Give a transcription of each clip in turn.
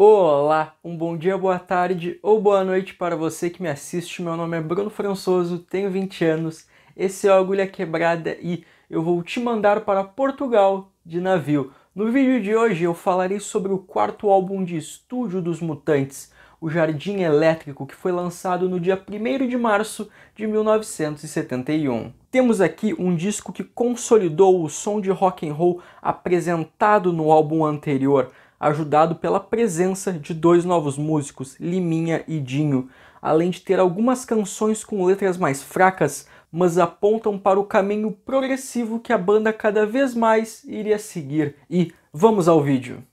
Olá, um bom dia, boa tarde ou boa noite para você que me assiste. Meu nome é Bruno Françoso, tenho 20 anos, esse é o Agulha Quebrada e eu vou te mandar para Portugal de navio. No vídeo de hoje eu falarei sobre o quarto álbum de estúdio dos Mutantes, O Jardim Elétrico, que foi lançado no dia 1 de março de 1971. Temos aqui um disco que consolidou o som de rock and roll apresentado no álbum anterior, ajudado pela presença de dois novos músicos, Liminha e Dinho, além de ter algumas canções com letras mais fracas, mas apontam para o caminho progressivo que a banda cada vez mais iria seguir. E vamos ao vídeo!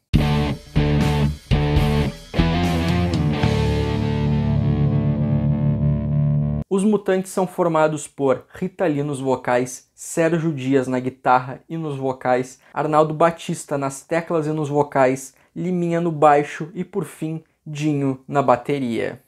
Os Mutantes são formados por Rita Lee nos vocais, Sérgio Dias na guitarra e nos vocais, Arnaldo Batista nas teclas e nos vocais, Liminha no baixo e por fim Dinho na bateria.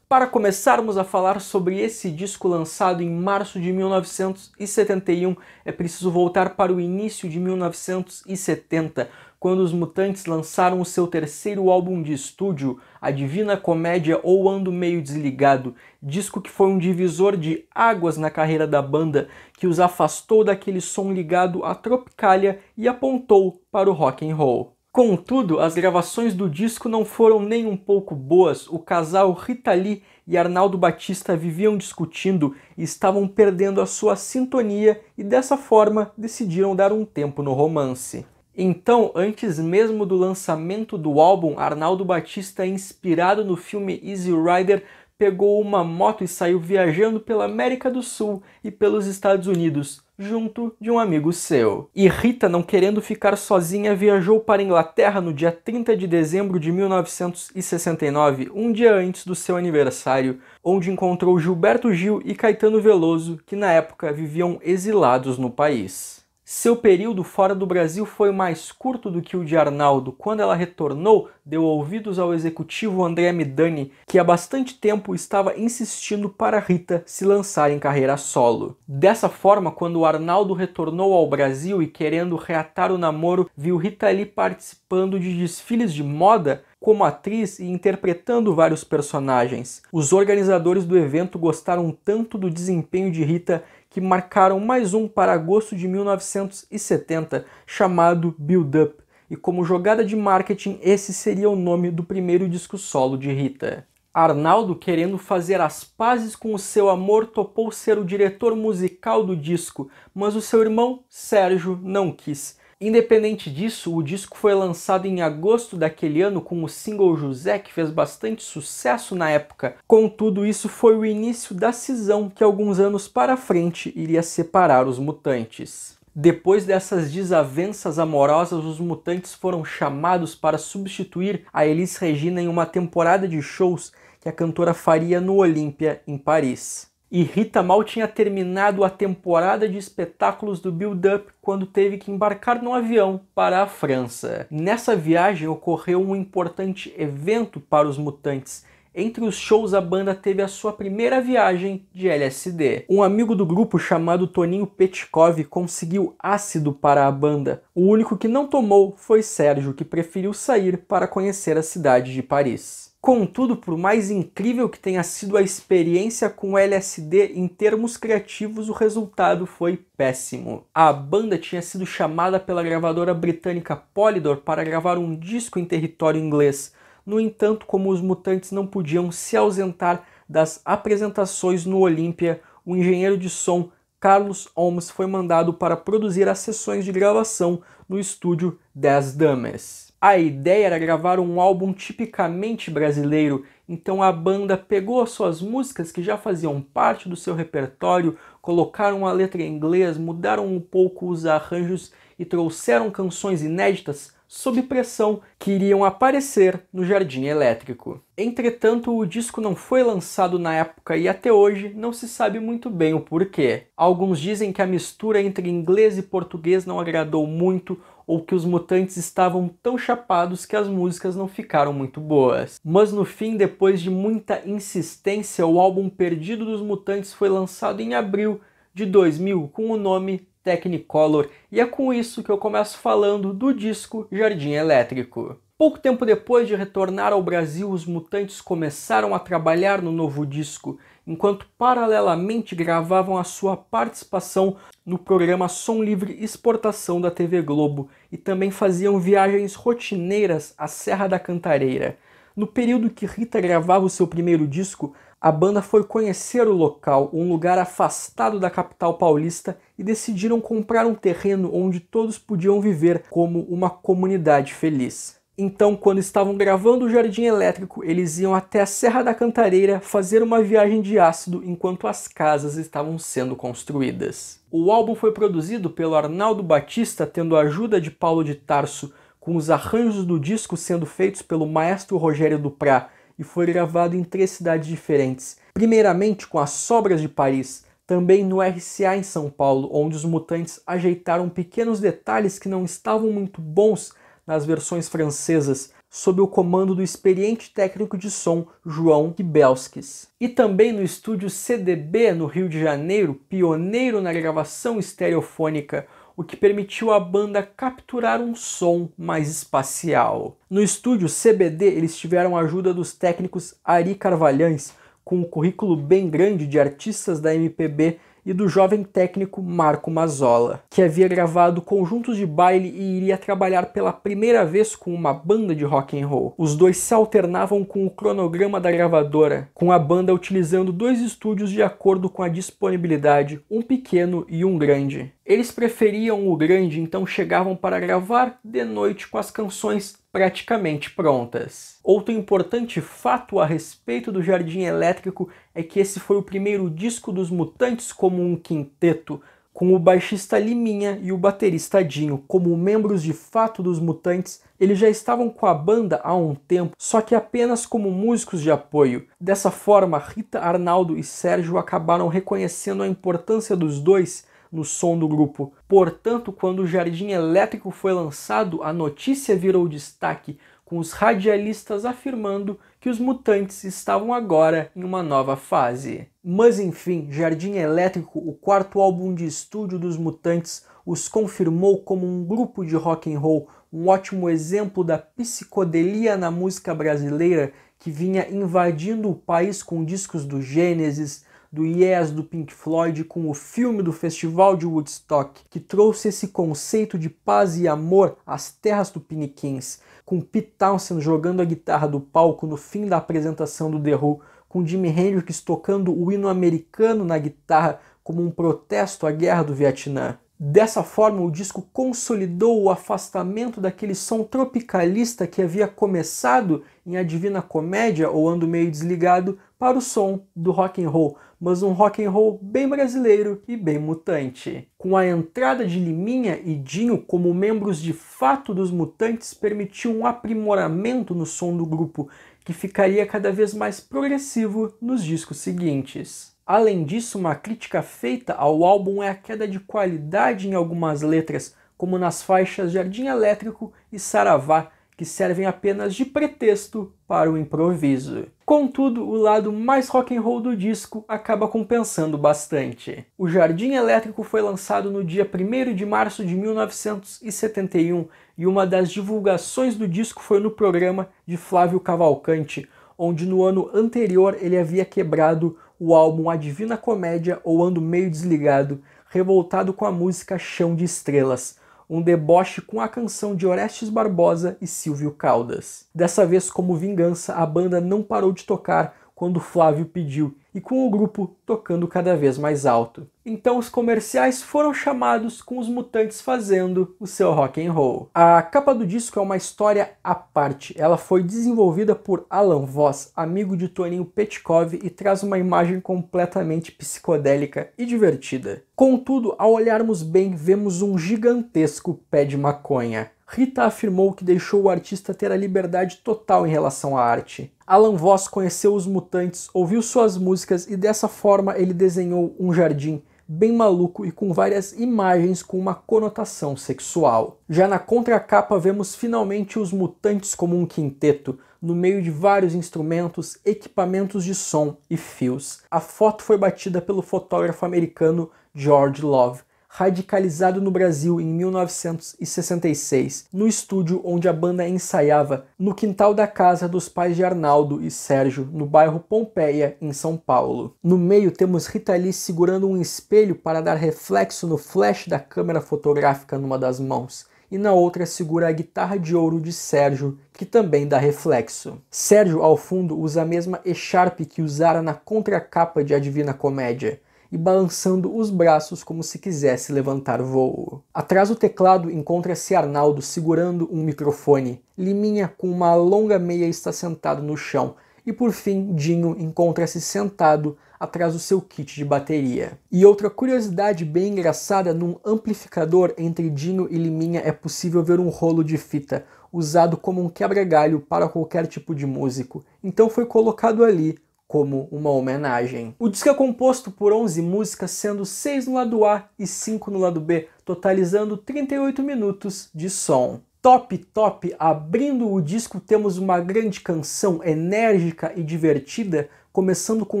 Para começarmos a falar sobre esse disco lançado em março de 1971, é preciso voltar para o início de 1970, quando os Mutantes lançaram o seu terceiro álbum de estúdio, A Divina Comédia ou Ando Meio Desligado, disco que foi um divisor de águas na carreira da banda, que os afastou daquele som ligado à tropicália e apontou para o rock and roll. Contudo, as gravações do disco não foram nem um pouco boas. O casal Rita Lee e Arnaldo Batista viviam discutindo e estavam perdendo a sua sintonia e dessa forma decidiram dar um tempo no romance. Então, antes mesmo do lançamento do álbum, Arnaldo Batista, inspirado no filme Easy Rider, pegou uma moto e saiu viajando pela América do Sul e pelos Estados Unidos, junto de um amigo seu. E Rita, não querendo ficar sozinha, viajou para a Inglaterra no dia 30 de dezembro de 1969, um dia antes do seu aniversário, onde encontrou Gilberto Gil e Caetano Veloso, que na época viviam exilados no país. Seu período fora do Brasil foi mais curto do que o de Arnaldo. Quando ela retornou, deu ouvidos ao executivo André Midani, que há bastante tempo estava insistindo para Rita se lançar em carreira solo. Dessa forma, quando Arnaldo retornou ao Brasil e querendo reatar o namoro, viu Rita ali participando de desfiles de moda, como atriz e interpretando vários personagens. Os organizadores do evento gostaram tanto do desempenho de Rita que marcaram mais um para agosto de 1970, chamado Build Up, e como jogada de marketing, esse seria o nome do primeiro disco solo de Rita. Arnaldo, querendo fazer as pazes com o seu amor, topou ser o diretor musical do disco, mas o seu irmão Sérgio não quis Independente disso, o disco foi lançado em agosto daquele ano com o single José, que fez bastante sucesso na época. Contudo, isso foi o início da cisão que alguns anos para frente iria separar os mutantes. Depois dessas desavenças amorosas, os mutantes foram chamados para substituir a Elis Regina em uma temporada de shows que a cantora faria no Olímpia, em Paris. E Rita mal tinha terminado a temporada de espetáculos do Build Up quando teve que embarcar num avião para a França. Nessa viagem ocorreu um importante evento para os mutantes. Entre os shows, a banda teve a sua primeira viagem de LSD. Um amigo do grupo chamado Toninho Petkov conseguiu ácido para a banda. O único que não tomou foi Sérgio, que preferiu sair para conhecer a cidade de Paris. Contudo, por mais incrível que tenha sido a experiência com LSD em termos criativos, o resultado foi péssimo. A banda tinha sido chamada pela gravadora britânica Polydor para gravar um disco em território inglês. No entanto, como os mutantes não podiam se ausentar das apresentações no Olímpia, o engenheiro de som Carlos Holmes foi mandado para produzir as sessões de gravação no estúdio Das Dames. A ideia era gravar um álbum tipicamente brasileiro, então a banda pegou as suas músicas que já faziam parte do seu repertório, colocaram a letra em inglês, mudaram um pouco os arranjos e trouxeram canções inéditas sob pressão que iriam aparecer no jardim elétrico. Entretanto, o disco não foi lançado na época e até hoje não se sabe muito bem o porquê. Alguns dizem que a mistura entre inglês e português não agradou muito ou que os mutantes estavam tão chapados que as músicas não ficaram muito boas. Mas no fim, depois de muita insistência, o álbum Perdido dos Mutantes foi lançado em abril de 2000 com o nome Technicolor, e é com isso que eu começo falando do disco Jardim Elétrico. Pouco tempo depois de retornar ao Brasil, os Mutantes começaram a trabalhar no novo disco, enquanto paralelamente gravavam a sua participação no programa Som Livre Exportação da TV Globo e também faziam viagens rotineiras à Serra da Cantareira. No período que Rita gravava o seu primeiro disco, a banda foi conhecer o local, um lugar afastado da capital paulista, e decidiram comprar um terreno onde todos podiam viver como uma comunidade feliz. Então, quando estavam gravando o Jardim Elétrico, eles iam até a Serra da Cantareira fazer uma viagem de ácido enquanto as casas estavam sendo construídas. O álbum foi produzido pelo Arnaldo Batista, tendo a ajuda de Paulo de Tarso, com os arranjos do disco sendo feitos pelo maestro Rogério Duprat e foi gravado em três cidades diferentes. Primeiramente com as Sobras de Paris, também no RCA em São Paulo, onde os mutantes ajeitaram pequenos detalhes que não estavam muito bons nas versões francesas, sob o comando do experiente técnico de som João Kibelskis. E também no estúdio CDB no Rio de Janeiro, pioneiro na gravação estereofônica, o que permitiu à banda capturar um som mais espacial. No estúdio CBD, eles tiveram a ajuda dos técnicos Ari Carvalhães, com um currículo bem grande de artistas da MPB e do jovem técnico Marco Mazzola, que havia gravado conjuntos de baile e iria trabalhar pela primeira vez com uma banda de rock and roll. Os dois se alternavam com o cronograma da gravadora, com a banda utilizando dois estúdios de acordo com a disponibilidade, um pequeno e um grande. Eles preferiam o grande, então chegavam para gravar de noite com as canções praticamente prontas. Outro importante fato a respeito do Jardim Elétrico é que esse foi o primeiro disco dos Mutantes como um quinteto, com o baixista Liminha e o baterista Dinho como membros de fato dos Mutantes, eles já estavam com a banda há um tempo, só que apenas como músicos de apoio. Dessa forma, Rita, Arnaldo e Sérgio acabaram reconhecendo a importância dos dois no som do grupo. Portanto, quando o Jardim Elétrico foi lançado, a notícia virou destaque, com os radialistas afirmando que os mutantes estavam agora em uma nova fase. Mas enfim, Jardim Elétrico, o quarto álbum de estúdio dos mutantes, os confirmou como um grupo de rock and roll, um ótimo exemplo da psicodelia na música brasileira que vinha invadindo o país com discos do Gênesis, do Yes, do Pink Floyd, com o filme do Festival de Woodstock, que trouxe esse conceito de paz e amor às terras do Kings, com Pete Townsend jogando a guitarra do palco no fim da apresentação do The Who, com Jimi Hendrix tocando o hino americano na guitarra como um protesto à guerra do Vietnã. Dessa forma, o disco consolidou o afastamento daquele som tropicalista que havia começado em A Divina Comédia ou Ando Meio Desligado para o som do rock and roll, mas um rock and roll bem brasileiro e bem mutante. Com a entrada de Liminha e Dinho como membros de fato dos Mutantes, permitiu um aprimoramento no som do grupo, que ficaria cada vez mais progressivo nos discos seguintes. Além disso, uma crítica feita ao álbum é a queda de qualidade em algumas letras, como nas faixas Jardim Elétrico e Saravá, que servem apenas de pretexto para o improviso. Contudo, o lado mais rock and roll do disco acaba compensando bastante. O Jardim Elétrico foi lançado no dia 1 de março de 1971 e uma das divulgações do disco foi no programa de Flávio Cavalcante, onde no ano anterior ele havia quebrado o álbum A Divina Comédia ou Ando Meio Desligado, revoltado com a música Chão de Estrelas, um deboche com a canção de Orestes Barbosa e Silvio Caldas. Dessa vez, como vingança, a banda não parou de tocar quando Flávio pediu e com o grupo tocando cada vez mais alto. Então os comerciais foram chamados com os mutantes fazendo o seu rock and roll. A capa do disco é uma história à parte. Ela foi desenvolvida por Alan Voss, amigo de Toninho Petkov, e traz uma imagem completamente psicodélica e divertida. Contudo, ao olharmos bem, vemos um gigantesco pé de maconha. Rita afirmou que deixou o artista ter a liberdade total em relação à arte. Alan Voss conheceu os mutantes, ouviu suas músicas e dessa forma ele desenhou um jardim bem maluco e com várias imagens com uma conotação sexual. Já na contracapa vemos finalmente os mutantes como um quinteto, no meio de vários instrumentos, equipamentos de som e fios. A foto foi batida pelo fotógrafo americano George Love, radicalizado no Brasil em 1966, no estúdio onde a banda ensaiava, no quintal da casa dos pais de Arnaldo e Sérgio, no bairro Pompeia, em São Paulo. No meio temos Rita Lee segurando um espelho para dar reflexo no flash da câmera fotográfica numa das mãos e na outra segura a guitarra de ouro de Sérgio, que também dá reflexo. Sérgio, ao fundo, usa a mesma echarpe que usara na contracapa de A Divina Comédia e balançando os braços como se quisesse levantar voo. Atrás do teclado encontra-se Arnaldo segurando um microfone. Liminha, com uma longa meia, está sentado no chão. E por fim, Dinho encontra-se sentado atrás do seu kit de bateria. E outra curiosidade bem engraçada, num amplificador entre Dinho e Liminha é possível ver um rolo de fita, usado como um quebra-galho para qualquer tipo de músico. Então foi colocado ali como uma homenagem. O disco é composto por 11 músicas, sendo 6 no lado A e 5 no lado B, totalizando 38 minutos de som. Top Top, abrindo o disco, temos uma grande canção enérgica e divertida, começando com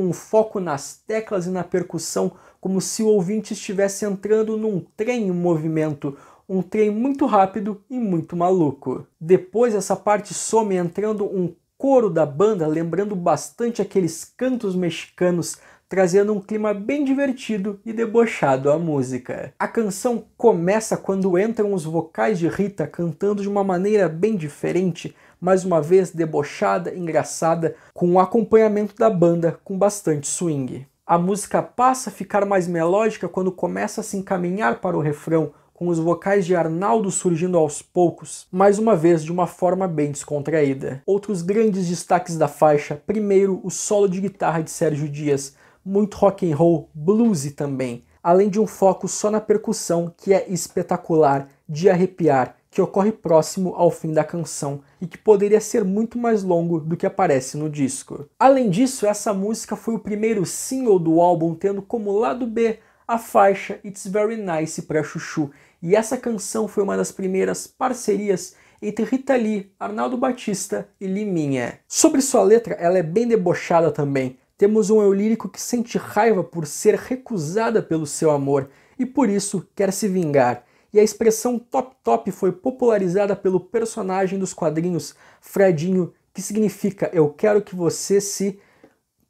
um foco nas teclas e na percussão, como se o ouvinte estivesse entrando num trem em movimento, um trem muito rápido e muito maluco. Depois essa parte some entrando um coro da banda lembrando bastante aqueles cantos mexicanos, trazendo um clima bem divertido e debochado à música. A canção começa quando entram os vocais de Rita cantando de uma maneira bem diferente, mais uma vez debochada, engraçada, com o acompanhamento da banda com bastante swing. A música passa a ficar mais melódica quando começa a se encaminhar para o refrão, com os vocais de Arnaldo surgindo aos poucos, mais uma vez de uma forma bem descontraída. Outros grandes destaques da faixa, primeiro o solo de guitarra de Sérgio Dias, muito rock and roll, bluesy também, além de um foco só na percussão que é espetacular, de arrepiar, que ocorre próximo ao fim da canção e que poderia ser muito mais longo do que aparece no disco. Além disso, essa música foi o primeiro single do álbum, tendo como lado B a faixa It's Very Nice para Chuchu, e essa canção foi uma das primeiras parcerias entre Rita Lee, Arnaldo Batista e Liminha. Sobre sua letra, ela é bem debochada também. Temos um eu lírico que sente raiva por ser recusada pelo seu amor e por isso quer se vingar. E a expressão top top foi popularizada pelo personagem dos quadrinhos Fredinho, que significa eu quero que você se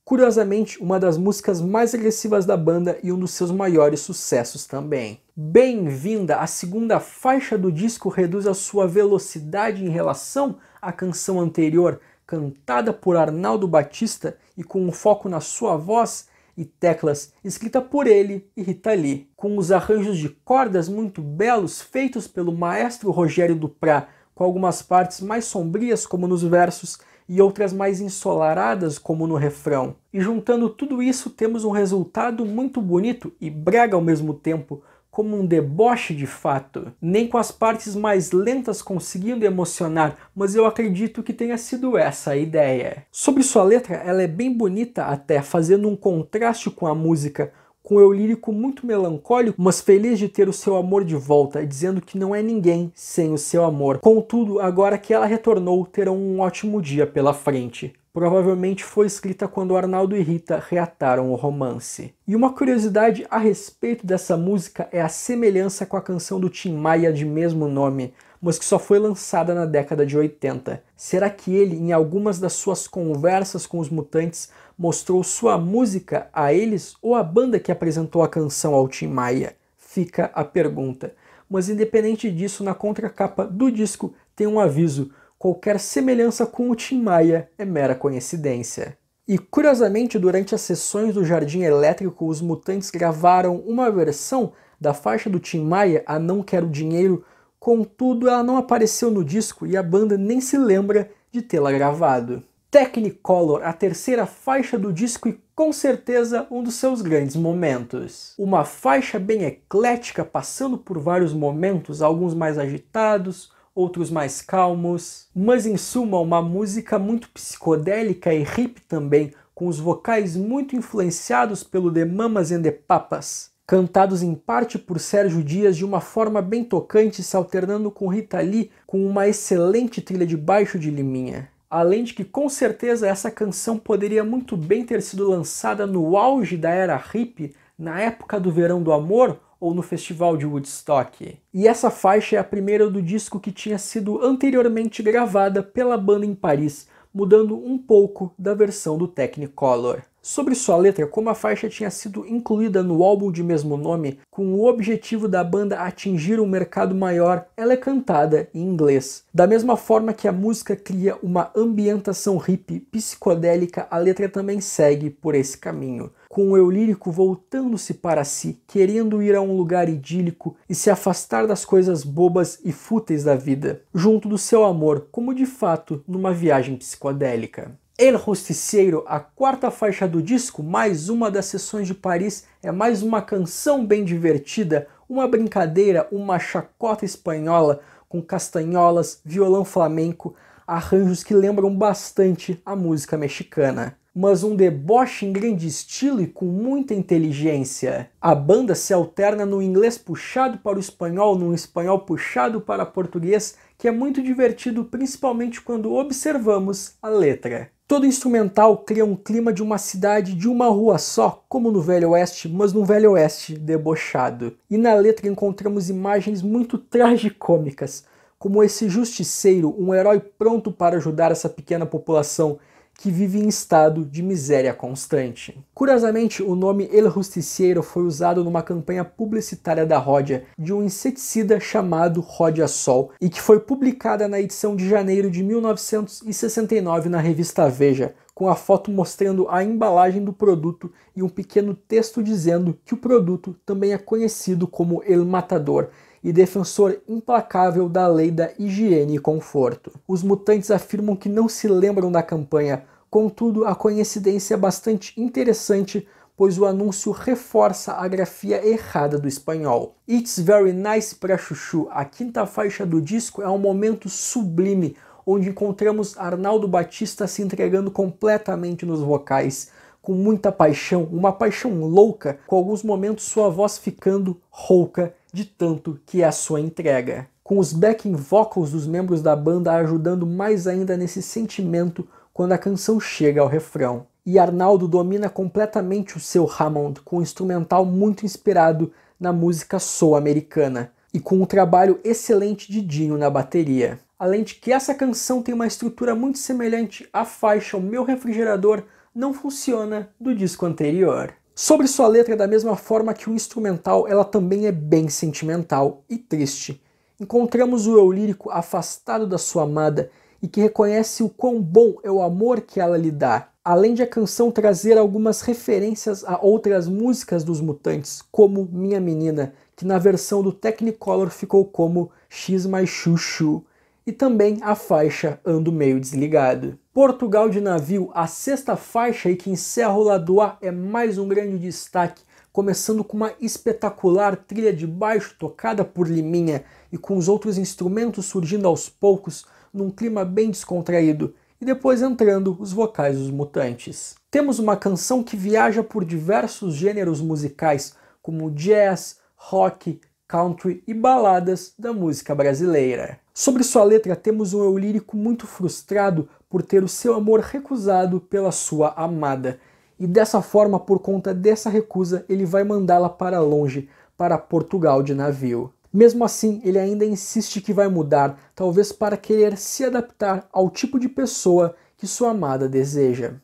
curiosamente uma das músicas mais agressivas da banda e um dos seus maiores sucessos também. Bem-vinda A segunda faixa do disco reduz a sua velocidade em relação à canção anterior, cantada por Arnaldo Batista e com um foco na sua voz e teclas, escrita por ele e Rita Lee, com os arranjos de cordas muito belos feitos pelo maestro Rogério Duprá, com algumas partes mais sombrias como nos versos e outras mais ensolaradas como no refrão. E juntando tudo isso temos um resultado muito bonito e brega ao mesmo tempo, como um deboche de fato. Nem com as partes mais lentas conseguindo emocionar, mas eu acredito que tenha sido essa a ideia. Sobre sua letra, ela é bem bonita até, fazendo um contraste com a música, com eu lírico muito melancólico, mas feliz de ter o seu amor de volta, dizendo que não é ninguém sem o seu amor. Contudo, agora que ela retornou, terão um ótimo dia pela frente provavelmente foi escrita quando Arnaldo e Rita reataram o romance. E uma curiosidade a respeito dessa música é a semelhança com a canção do Tim Maia de mesmo nome, mas que só foi lançada na década de 80. Será que ele, em algumas das suas conversas com os mutantes, mostrou sua música a eles ou a banda que apresentou a canção ao Tim Maia? Fica a pergunta. Mas independente disso, na contracapa do disco tem um aviso qualquer semelhança com o Tim Maia é mera coincidência. E curiosamente, durante as sessões do Jardim Elétrico, os mutantes gravaram uma versão da faixa do Tim Maia, A Não Quero Dinheiro, contudo ela não apareceu no disco e a banda nem se lembra de tê-la gravado. Technicolor, a terceira faixa do disco e com certeza um dos seus grandes momentos. Uma faixa bem eclética, passando por vários momentos, alguns mais agitados, outros mais calmos, mas em suma uma música muito psicodélica e hip também, com os vocais muito influenciados pelo The Mamas and the Papas, cantados em parte por Sérgio Dias de uma forma bem tocante, se alternando com Rita Lee com uma excelente trilha de baixo de Liminha. Além de que com certeza essa canção poderia muito bem ter sido lançada no auge da era hip, na época do Verão do Amor ou no Festival de Woodstock. E essa faixa é a primeira do disco que tinha sido anteriormente gravada pela banda em Paris, mudando um pouco da versão do Technicolor sobre sua letra como a faixa tinha sido incluída no álbum de mesmo nome com o objetivo da banda atingir um mercado maior, ela é cantada em inglês. Da mesma forma que a música cria uma ambientação hippie psicodélica, a letra também segue por esse caminho, com o eu lírico voltando-se para si, querendo ir a um lugar idílico e se afastar das coisas bobas e fúteis da vida, junto do seu amor, como de fato numa viagem psicodélica. El Rosticeiro, a quarta faixa do disco, mais uma das sessões de Paris, é mais uma canção bem divertida, uma brincadeira, uma chacota espanhola com castanholas, violão flamenco, arranjos que lembram bastante a música mexicana. Mas um deboche em grande estilo e com muita inteligência. A banda se alterna no inglês puxado para o espanhol, no espanhol puxado para português que é muito divertido principalmente quando observamos a letra. Todo instrumental cria um clima de uma cidade de uma rua só, como no Velho Oeste, mas no Velho Oeste debochado. E na letra encontramos imagens muito tragicômicas, como esse justiceiro, um herói pronto para ajudar essa pequena população que vive em estado de miséria constante. Curiosamente, o nome El Justiciero foi usado numa campanha publicitária da Rodia de um inseticida chamado Rodia Sol e que foi publicada na edição de janeiro de 1969 na revista Veja, com a foto mostrando a embalagem do produto e um pequeno texto dizendo que o produto também é conhecido como El Matador e defensor implacável da lei da higiene e conforto. Os mutantes afirmam que não se lembram da campanha, Contudo, a coincidência é bastante interessante, pois o anúncio reforça a grafia errada do espanhol. It's Very Nice para Chuchu, a quinta faixa do disco, é um momento sublime, onde encontramos Arnaldo Batista se entregando completamente nos vocais, com muita paixão, uma paixão louca, com alguns momentos sua voz ficando rouca de tanto que é a sua entrega. Com os backing vocals dos membros da banda ajudando mais ainda nesse sentimento quando a canção chega ao refrão e Arnaldo domina completamente o seu Hammond com um instrumental muito inspirado na música soul americana e com um trabalho excelente de Dinho na bateria. Além de que essa canção tem uma estrutura muito semelhante à faixa O Meu Refrigerador Não Funciona do disco anterior. Sobre sua letra, da mesma forma que o instrumental, ela também é bem sentimental e triste. Encontramos o eu lírico afastado da sua amada e que reconhece o quão bom é o amor que ela lhe dá. Além de a canção trazer algumas referências a outras músicas dos Mutantes, como Minha Menina, que na versão do Technicolor ficou como X mais Chuchu, e também a faixa Ando Meio Desligado. Portugal de Navio, a sexta faixa e que encerra o lado A, é mais um grande destaque, começando com uma espetacular trilha de baixo tocada por Liminha e com os outros instrumentos surgindo aos poucos, num clima bem descontraído, e depois entrando os vocais dos mutantes. Temos uma canção que viaja por diversos gêneros musicais, como jazz, rock, country e baladas da música brasileira. Sobre sua letra, temos um eu lírico muito frustrado por ter o seu amor recusado pela sua amada. E dessa forma, por conta dessa recusa, ele vai mandá-la para longe, para Portugal de navio. Mesmo assim, ele ainda insiste que vai mudar, talvez para querer se adaptar ao tipo de pessoa que sua amada deseja.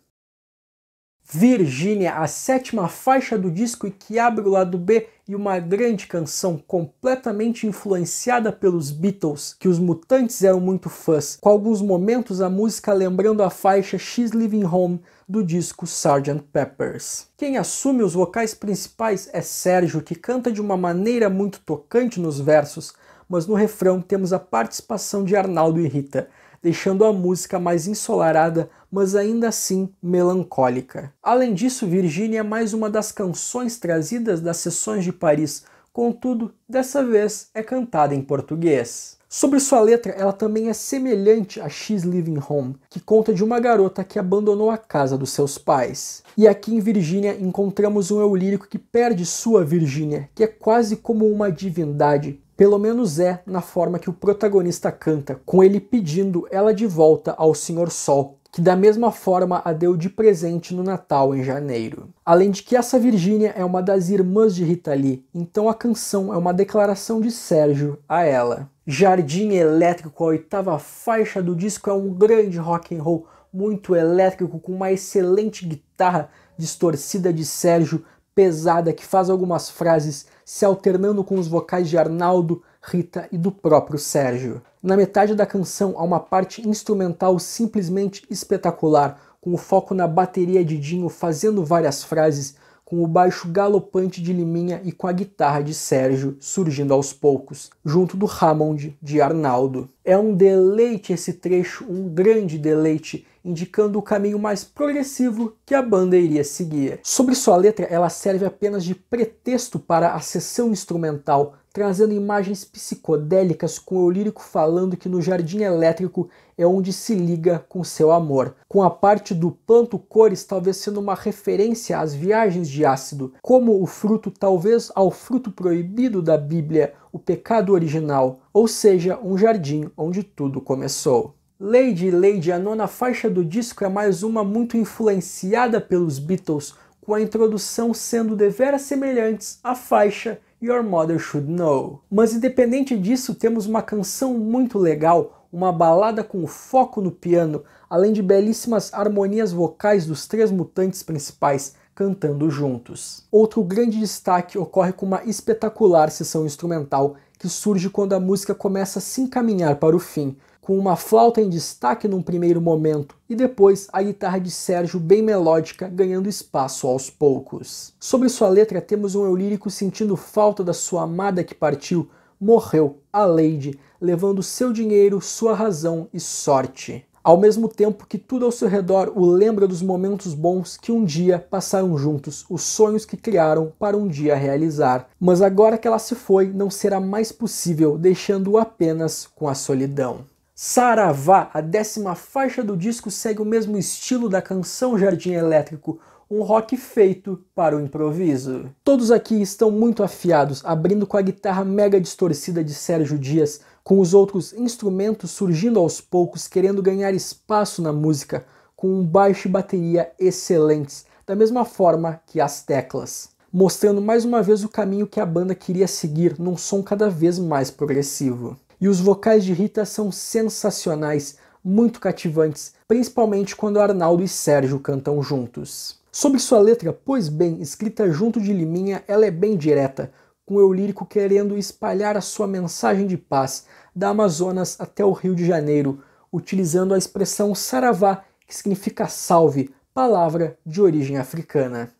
Virginia, a sétima faixa do disco e que abre o lado B, e uma grande canção completamente influenciada pelos Beatles, que os mutantes eram muito fãs, com alguns momentos a música lembrando a faixa She's Living Home do disco Sgt. Peppers. Quem assume os vocais principais é Sérgio, que canta de uma maneira muito tocante nos versos, mas no refrão temos a participação de Arnaldo e Rita, deixando a música mais ensolarada, mas ainda assim melancólica. Além disso, Virginia é mais uma das canções trazidas das sessões de Paris, contudo, dessa vez é cantada em português. Sobre sua letra, ela também é semelhante a She's Living Home, que conta de uma garota que abandonou a casa dos seus pais. E aqui em Virgínia encontramos um eu lírico que perde sua Virgínia, que é quase como uma divindade, pelo menos é na forma que o protagonista canta, com ele pedindo ela de volta ao Senhor Sol, que da mesma forma a deu de presente no Natal em janeiro. Além de que essa Virgínia é uma das irmãs de Rita Lee, então a canção é uma declaração de Sérgio a ela. Jardim Elétrico, a oitava faixa do disco, é um grande rock and roll muito elétrico com uma excelente guitarra distorcida de Sérgio, pesada que faz algumas frases se alternando com os vocais de Arnaldo, Rita e do próprio Sérgio. Na metade da canção há uma parte instrumental simplesmente espetacular, com o foco na bateria de Dinho fazendo várias frases, com o baixo galopante de Liminha e com a guitarra de Sérgio surgindo aos poucos, junto do Hammond de Arnaldo. É um deleite esse trecho, um grande deleite, indicando o caminho mais progressivo que a banda iria seguir. Sobre sua letra, ela serve apenas de pretexto para a sessão instrumental, trazendo imagens psicodélicas com o lírico falando que no jardim elétrico é onde se liga com seu amor. Com a parte do planto cores talvez sendo uma referência às viagens de ácido, como o fruto talvez ao fruto proibido da Bíblia, o pecado original, ou seja, um jardim onde tudo começou. Lady Lady, a nona faixa do disco, é mais uma muito influenciada pelos Beatles, com a introdução sendo deveras semelhantes à faixa Your Mother Should Know. Mas independente disso, temos uma canção muito legal, uma balada com foco no piano, além de belíssimas harmonias vocais dos três mutantes principais cantando juntos. Outro grande destaque ocorre com uma espetacular sessão instrumental que surge quando a música começa a se encaminhar para o fim, com uma flauta em destaque num primeiro momento e depois a guitarra de Sérgio bem melódica ganhando espaço aos poucos. Sobre sua letra temos um eu lírico sentindo falta da sua amada que partiu, morreu, a Lady, levando seu dinheiro, sua razão e sorte. Ao mesmo tempo que tudo ao seu redor o lembra dos momentos bons que um dia passaram juntos, os sonhos que criaram para um dia realizar. Mas agora que ela se foi, não será mais possível, deixando-o apenas com a solidão. Saravá, a décima faixa do disco, segue o mesmo estilo da canção Jardim Elétrico, um rock feito para o improviso. Todos aqui estão muito afiados, abrindo com a guitarra mega distorcida de Sérgio Dias, com os outros instrumentos surgindo aos poucos, querendo ganhar espaço na música, com um baixo e bateria excelentes, da mesma forma que as teclas, mostrando mais uma vez o caminho que a banda queria seguir num som cada vez mais progressivo. E os vocais de Rita são sensacionais, muito cativantes, principalmente quando Arnaldo e Sérgio cantam juntos. Sobre sua letra, pois bem, escrita junto de Liminha, ela é bem direta, com eu lírico querendo espalhar a sua mensagem de paz, da Amazonas até o Rio de Janeiro, utilizando a expressão saravá, que significa salve, palavra de origem africana.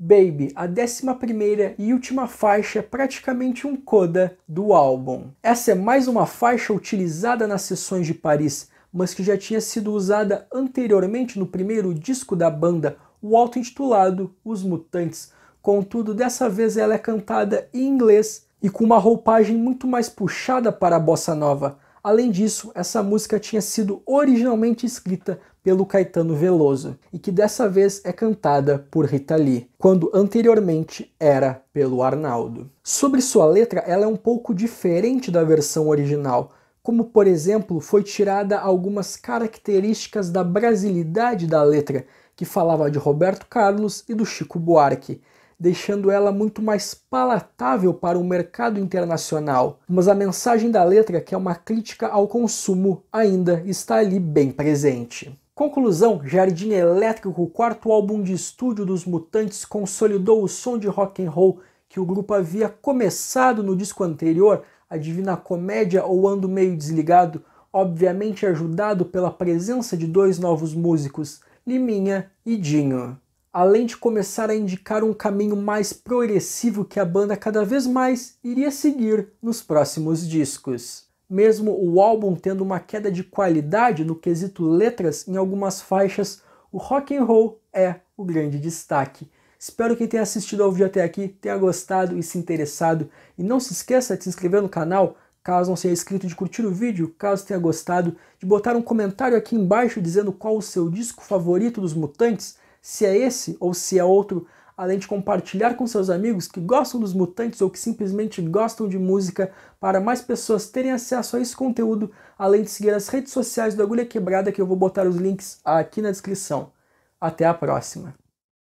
Baby, a 11 e última faixa, praticamente um coda do álbum. Essa é mais uma faixa utilizada nas sessões de Paris, mas que já tinha sido usada anteriormente no primeiro disco da banda, o auto-intitulado Os Mutantes. Contudo, dessa vez ela é cantada em inglês e com uma roupagem muito mais puxada para a bossa nova. Além disso, essa música tinha sido originalmente escrita pelo Caetano Veloso e que dessa vez é cantada por Rita Lee, quando anteriormente era pelo Arnaldo. Sobre sua letra, ela é um pouco diferente da versão original, como por exemplo, foi tirada algumas características da brasilidade da letra, que falava de Roberto Carlos e do Chico Buarque, deixando ela muito mais palatável para o mercado internacional. Mas a mensagem da letra, que é uma crítica ao consumo, ainda está ali bem presente. Conclusão: Jardim Elétrico, o quarto álbum de estúdio dos Mutantes, consolidou o som de rock and roll que o grupo havia começado no disco anterior, A Divina Comédia ou Ando Meio Desligado, obviamente ajudado pela presença de dois novos músicos, Liminha e Dinho. Além de começar a indicar um caminho mais progressivo que a banda cada vez mais iria seguir nos próximos discos mesmo o álbum tendo uma queda de qualidade no quesito letras em algumas faixas, o rock and roll é o grande destaque. Espero que tenha assistido ao vídeo até aqui, tenha gostado e se interessado. E não se esqueça de se inscrever no canal, caso não seja inscrito, de curtir o vídeo, caso tenha gostado, de botar um comentário aqui embaixo dizendo qual o seu disco favorito dos Mutantes, se é esse ou se é outro além de compartilhar com seus amigos que gostam dos mutantes ou que simplesmente gostam de música, para mais pessoas terem acesso a esse conteúdo, além de seguir as redes sociais do Agulha Quebrada, que eu vou botar os links aqui na descrição. Até a próxima!